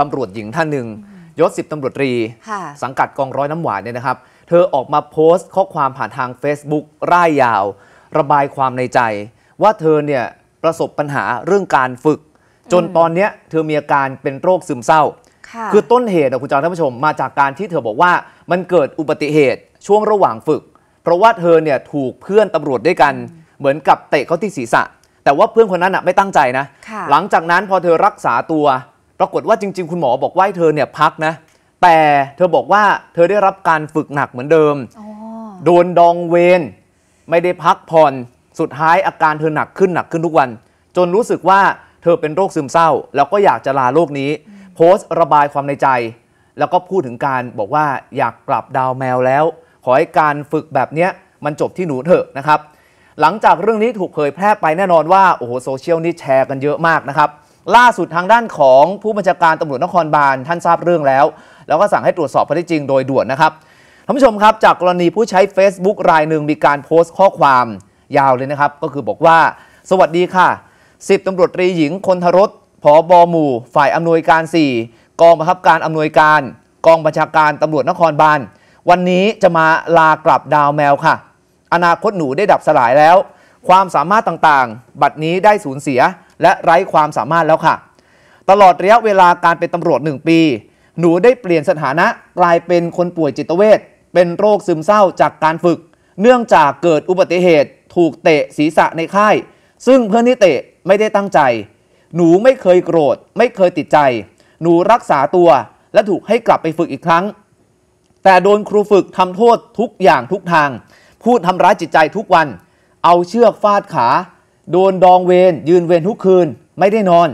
ตำรวจหญิงท่านหนึ่งยศสิบตำรวจตรี สังกัดกองร้อยน้ำหวานเนี่ยนะครับ เธอออกมาโพสต์ข้อความผ่านทาง Facebook ร่ายยาว ระบายความในใจ ว่าเธอเนี่ยประสบปัญหาเรื่องการฝึก จนตอนเนี้ยเธอมีอาการเป็นโรคซึมเศร้า คือต้นเหตุนะคุณจางท่านผู้ชม มาจากการที่เธอบอกว่ามันเกิดอุบัติเหตุช่วงระหว่างฝึกเพราะว่าเธอเนี่ยถูกเพื่อนตำรวจด้วยกัน เหมือนกับเตะเขาที่ศีรษะ แต่ว่าเพื่อนคนนั้นอ่ะไม่ตั้งใจนะหลังจากนั้นพอเธอรักษาตัวปรากฏว่าจริงๆ คุณหมอบอกว่าเธอเนี่ยพักนะ แต่เธอบอกว่าเธอได้รับการฝึกหนักเหมือนเดิม โดนดองเวน ไม่ได้พักผ่อน สุดท้ายอาการเธอหนักขึ้นหนักขึ้นทุกวัน จนรู้สึกว่าเธอเป็นโรคซึมเศร้า แล้วก็อยากจะลาโลกนี้ โพสต์ระบายความในใจ แล้วก็พูดถึงการบอกว่าอยากกลับดาวแมวแล้ว ขอให้การฝึกแบบเนี้ยมันจบที่หนูเถอะนะครับ หลังจากเรื่องนี้ถูกเผยแพร่ไปแน่นอนว่าโอ้โหโซเชียลนี่แชร์กันเยอะมากนะครับล่าสุดทางด้านของผู้บัญชาการตำรวจนครบาลท่านทราบเรื่องแล้ว แล้วก็สั่งให้ตรวจสอบข้อทจจริงโดยด่วนนะครับท่านผู้ชมครับ จากกรณีผู้ใช้ Facebook รายหนึ่งมีการโพสต์ข้อความยาวเลยนะครับ ก็คือบอกว่าสวัสดีค่ะสิบตำรวจตรีหญิงคนทรสผอบอหมู่ฝ่ายอำนวยการ 4 กองบังคับการอำนวยการ กองบัญชาการตำรวจนครบาลวันนี้จะมาลากลับดาวแมวค่ะ อนาคตหนูได้ดับสลายแล้ว ความสามารถต่างๆ บัดนี้ได้สูญเสียและไร้ความสามารถแล้วค่ะ ตลอดระยะเวลาการเป็นตำรวจ 1 ปี หนูได้เปลี่ยนสถานะกลายเป็นคนป่วยจิตเวชเป็นโรคซึมเศร้าจากการฝึก เนื่องจากเกิดอุบัติเหตุถูกเตะศีรษะในค่าย ซึ่งเพื่อนที่เตะไม่ได้ตั้งใจ หนูไม่เคยโกรธ ไม่เคยติดใจ หนูรักษาตัวและถูกให้กลับไปฝึกอีกครั้ง แต่โดนครูฝึกทำโทษทุกอย่างทุกทาง พูดทำร้ายจิตใจทุกวัน เอาเชือกฟาดขาโดนดองเวรยืนเวรทุกคืนไม่ได้นอน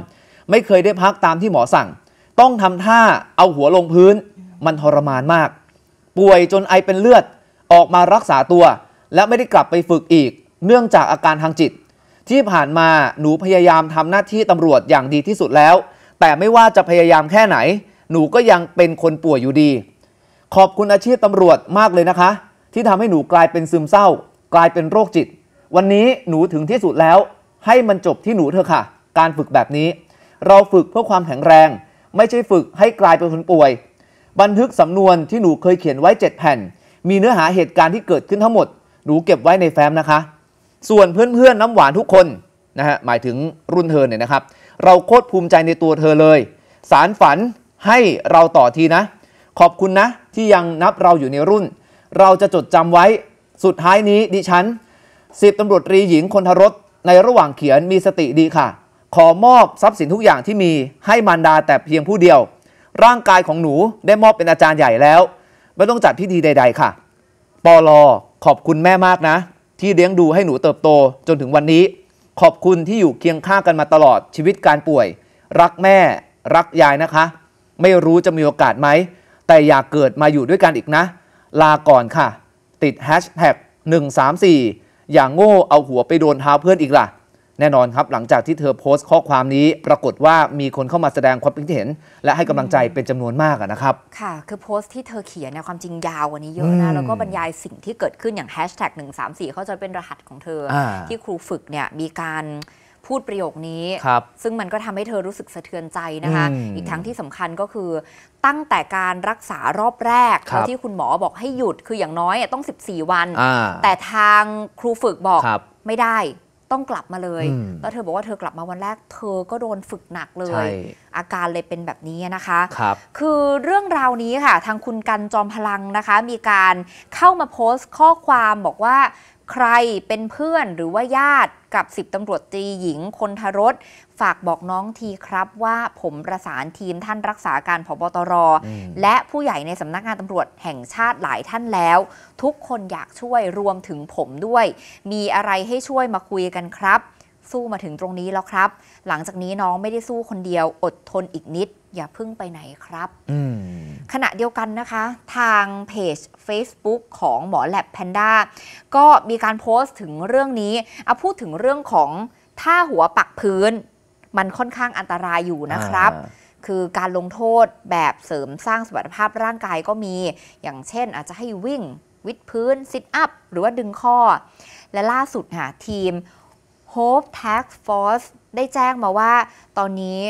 ไม่เคยได้พักตามที่หมอสั่ง ต้องทำท่าเอาหัวลงพื้น มันทรมานมาก ป่วยจนไอเป็นเลือด ออกมารักษาตัว และไม่ได้กลับไปฝึกอีก เนื่องจากอาการทางจิต ที่ผ่านมาหนูพยายามทำหน้าที่ตำรวจอย่างดีที่สุดแล้ว แต่ไม่ว่าจะพยายามแค่ไหน หนูก็ยังเป็นคนป่วยอยู่ดี ขอบคุณอาชีพตำรวจมากเลยนะคะ ที่ทำให้หนูกลายเป็นซึมเศร้า กลายเป็นโรคจิตวันนี้หนูถึงที่สุดแล้ว ให้มันจบที่หนูเถอะค่ะ การฝึกแบบนี้ เราฝึกเพื่อความแข็งแรง ไม่ใช่ฝึกให้กลายเป็นคนป่วย บันทึกสำนวนที่หนูเคยเขียนไว้ 7 แผ่น มีเนื้อหาเหตุการณ์ที่เกิดขึ้นทั้งหมด หนูเก็บไว้ในแฟ้มนะคะ ส่วนเพื่อนๆน้ำหวานทุกคนนะฮะหมายถึงรุ่นเธอเนี่ยนะครับ เราโคตรภูมิใจในตัวเธอเลย สารฝันให้เราต่อทีนะ ขอบคุณนะที่ยังนับเราอยู่ในรุ่น เราจะจดจำไว้สุดท้ายนี้ดิฉันสิบตำรวจตรีหญิงคนทรสในระหว่างเขียนมีสติดีค่ะ ขอมอบทรัพย์สินทุกอย่างที่มีให้มารดาแต่เพียงผู้เดียว ร่างกายของหนูได้มอบเป็นอาจารย์ใหญ่แล้ว ไม่ต้องจัดพิธีใด ๆ ค่ะปอลอขอบคุณแม่มากนะ ที่เลี้ยงดูให้หนูเติบโตจนถึงวันนี้ ขอบคุณที่อยู่เคียงข้างกันมาตลอดชีวิตการป่วย รักแม่รักยายนะคะ ไม่รู้จะมีโอกาสไหมแต่อยากเกิดมาอยู่ด้วยกันอีกนะ ลาก่อนค่ะ ติดแฮชแท็ก134อย่างโง่เอาหัวไปโดนเท้าเพื่อนอีกล่ะ แน่นอนครับหลังจากที่เธอโพสต์ข้อความนี้ปรากฏว่ามีคนเข้ามาแสดงความคิดเห็น และให้กำลังใจเป็นจำนวนมากนะครับ ค่ะ คือโพสต์ที่เธอเขียนเนี่ยความจริงยาวกว่านี้เยอะนะแล้วก็บรรยายสิ่งที่เกิดขึ้นอย่างแฮชแท็กหนึ่งสามสี่เขาจะเป็นรหัสของเธออที่ครูฝึกเนี่ยมีการพูดประโยคนี้ ซึ่งมันก็ทำให้เธอรู้สึกสะเทือนใจนะคะ อีกทั้งที่สำคัญก็คือ ตั้งแต่การรักษารอบแรกรที่คุณหมอบอกให้หยุด คืออย่างน้อยต้อง 14 วัน แต่ทางครูฝึกบอกบไม่ได้ต้องกลับมาเลยแล้วเธอบอกว่าเธอกลับมาวันแรกเธอก็โดนฝึกหนักเลยอาการเลยเป็นแบบนี้นะคะคคือเรื่องราวนี้ค่ะ ทางคุณกันจอมพลังนะคะ มีการเข้ามาโพสต์ข้อความบอกว่าใครเป็นเพื่อนหรือว่าญาติกับสิบตำรวจตรีหญิงคนทรสฝากบอกน้องทีครับว่าผมประสานทีมท่านรักษาการผบตรและผู้ใหญ่ในสำนักงานตำรวจแห่งชาติหลายท่านแล้ว ทุกคนอยากช่วยรวมถึงผมด้วย มีอะไรให้ช่วยมาคุยกันครับสู้มาถึงตรงนี้แล้วครับ หลังจากนี้น้องไม่ได้สู้คนเดียวอดทนอีกนิด อย่าพึ่งไปไหนครับ ขณะเดียวกันนะคะทางเพจ Facebook ของหมอแลบแพนด้าก็มีการโพสต์ถึงเรื่องนี้เอาพูดถึงเรื่องของ ถ้าหัวปักพื้น มันค่อนข้างอันตรายอยู่นะครับ คือการลงโทษแบบเสริมสร้างสมรรถภาพร่างกายก็มี อย่างเช่น อาจจะให้วิ่งวิดพื้นซิทอัพหรือว่าดึงข้อและล่าสุดค่ะทีม Hope Task Force ได้แจ้งมาว่า ตอนนี้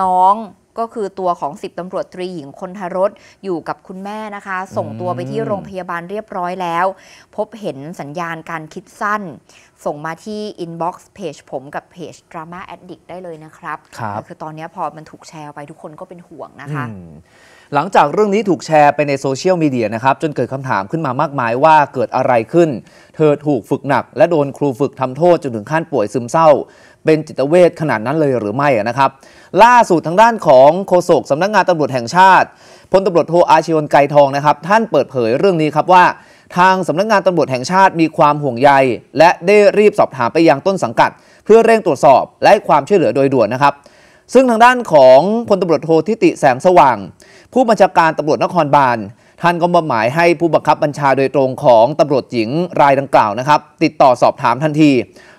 น้องก็คือตัวของสิบตำรวจตรีหญิงคนทรสอยู่กับคุณแม่นะคะ ส่งตัวไปที่โรงพยาบาลเรียบร้อยแล้ว พบเห็นสัญญาณการคิดสั้น ส่งมาที่อินบ็อกซ์เพจผมกับเพจ Drama Addict ได้เลยนะครับคือตอนนี้พอมันถูกแชร์ไปทุกคนก็เป็นห่วงนะคะหลังจากเรื่องนี้ถูกแชร์ไปในโซเชียลมีเดียนะครับจนเกิดคำถามขึ้นมามากมายว่าเกิดอะไรขึ้น เธอถูกฝึกหนักและโดนครูฝึกทำโทษจนถึงขั้นป่วยซึมเศร้า เป็นจิตเวชขนาดนั้นเลยหรือไม่นะครับ ล่าสุดทางด้านของโฆษกสำนักงงานตำรวจแห่งชาติพลตำรวจโทอาชิวนไกรทองนะครับ ท่านเปิดเผยเรื่องนี้ครับว่าทางสำนักงงานตำรวจแห่งชาติมีความห่วงใย และได้รีบสอบถามไปยังต้นสังกัด เพื่อเร่งตรวจสอบและให้ความช่วยเหลือโดยด่วนนะครับซึ่งทางด้านของพลตำรวจโททิติแสงสว่าง ผู้บัญชาการตำรวจนครบาลท่านก็มอบหมายให้ผู้บังคับบัญชาโดยตรงของตำรวจหญิงรายดังกล่าวนะครับ ติดต่อสอบถามทันที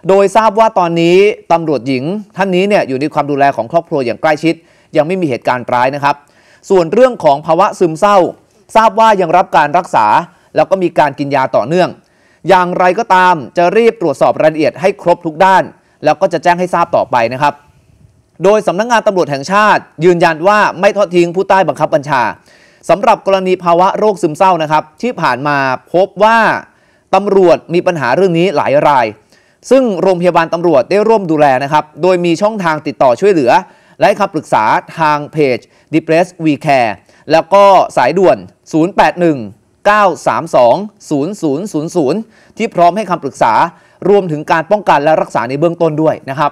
โดยทราบว่าตอนนี้ตำรวจหญิง ท่านนี้เนี่ยอยู่ในความดูแลของครอบครัวอย่างใกล้ชิด ยังไม่มีเหตุการณ์ร้ายนะครับ ส่วนเรื่องของภาวะซึมเศร้าทราบว่ายังรับการรักษา แล้วก็มีการกินยาต่อเนื่องอย่างไรก็ตามจะรีบตรวจสอบรายละเอียดให้ครบทุกด้าน แล้วก็จะแจ้งให้ทราบต่อไปนะครับโดยสำนักงงานตำรวจแห่งชาติ ยืนยันว่าไม่ทอดทิ้งผู้ใต้บังคับบัญชาสำหรับกรณีภาวะโรคซึมเศร้านะครับ ที่ผ่านมาพบว่าตำรวจมีปัญหาเรื่องนี้หลายรายซึ่งโรงพยาบาลตำรวจได้ร่วมดูแลนะครับ โดยมีช่องทางติดต่อช่วยเหลือ และคำปรึกษาทางเพจ Depress We Care แล้วก็สายด่วน 081 932 0000 ที่พร้อมให้คำปรึกษารวมถึงการป้องกันและรักษาในเบื้องต้นด้วยนะครับ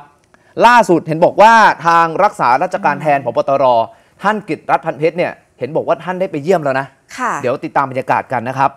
ล่าสุดเห็นบอกว่าทางรักษาราชการแทนพบตรท่านกิตรัฐพันเพชรเนี่ย เห็นบอกว่าท่านได้ไปเยี่ยมแล้วนะ ค่ะ เดี๋ยวติดตามบรรยากาศกันนะครับ